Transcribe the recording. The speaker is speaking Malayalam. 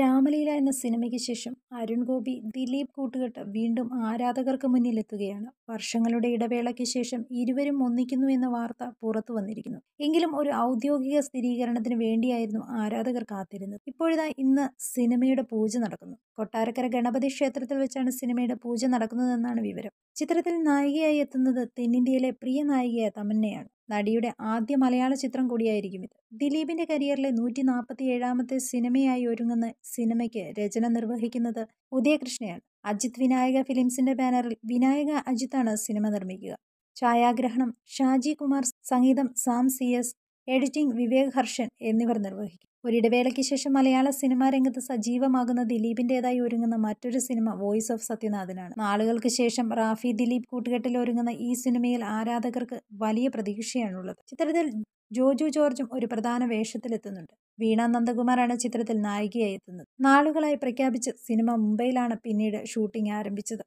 രാമലീല എന്ന സിനിമയ്ക്ക് ശേഷം അരുൺ ഗോപി ദിലീപ് കൂട്ടുകെട്ട് വീണ്ടും ആരാധകർക്ക് മുന്നിലെത്തുകയാണ് വർഷങ്ങളുടെ ഇടവേളയ്ക്ക് ശേഷം ഇരുവരും ഒന്നിക്കുന്നു എന്ന വാർത്ത പുറത്തു വന്നിരിക്കുന്നു എങ്കിലും ഒരു ഔദ്യോഗിക സ്ഥിരീകരണത്തിന് വേണ്ടിയായിരുന്നു ആരാധകർ കാത്തിരുന്നത് ഇപ്പോഴിതാ ഇന്ന് സിനിമയുടെ പൂജ നടക്കുന്നു കൊട്ടാരക്കര ഗണപതി ക്ഷേത്രത്തിൽ വെച്ചാണ് സിനിമയുടെ പൂജ നടക്കുന്നതെന്നാണ് വിവരം ചിത്രത്തിൽ നായികയായി എത്തുന്നത് തെന്നിന്ത്യയിലെ പ്രിയ നായികയായ തമന്നയാണ് നടിയുടെ ആദ്യ മലയാള ചിത്രം കൂടിയായിരിക്കും ഇത് ദിലീപിന്റെ കരിയറിലെ നൂറ്റി നാൽപ്പത്തി ഏഴാമത്തെ സിനിമയായി ഒരുങ്ങുന്ന സിനിമയ്ക്ക് രചന നിർവഹിക്കുന്നത് ഉദയകൃഷ്ണയാണ് അജിത് വിനായക ഫിലിംസിന്റെ ബാനറിൽ വിനായക അജിത്താണ് സിനിമ നിർമ്മിക്കുക ഛായാഗ്രഹണം ഷാജി കുമാർ സംഗീതം Sam C S editing Vivek Harshan എന്നിവർ നിർവഹിക്കും ഒരിടവേളയ്ക്ക് ശേഷം മലയാള സിനിമാ രംഗത്ത് സജീവമാകുന്ന ദിലീപിൻ്റെതായി ഒരുങ്ങുന്ന മറ്റൊരു സിനിമ വോയിസ് ഓഫ് സത്യനാഥനാണ് നാളുകൾക്ക് ശേഷം റാഫി ദിലീപ് കൂട്ടുകെട്ടിൽ ഒരുങ്ങുന്ന ഈ സിനിമയിൽ ആരാധകർക്ക് വലിയ പ്രതീക്ഷയാണുള്ളത് ചിത്രത്തിൽ ജോജു ജോർജും ഒരു പ്രധാന വേഷത്തിലെത്തുന്നുണ്ട് വീണ നന്ദകുമാറാണ് ചിത്രത്തിൽ നായികയായി എത്തുന്നത് നാളുകളായി പ്രഖ്യാപിച്ച സിനിമ മുംബൈയിലാണ് പിന്നീട് ഷൂട്ടിംഗ് ആരംഭിച്ചത്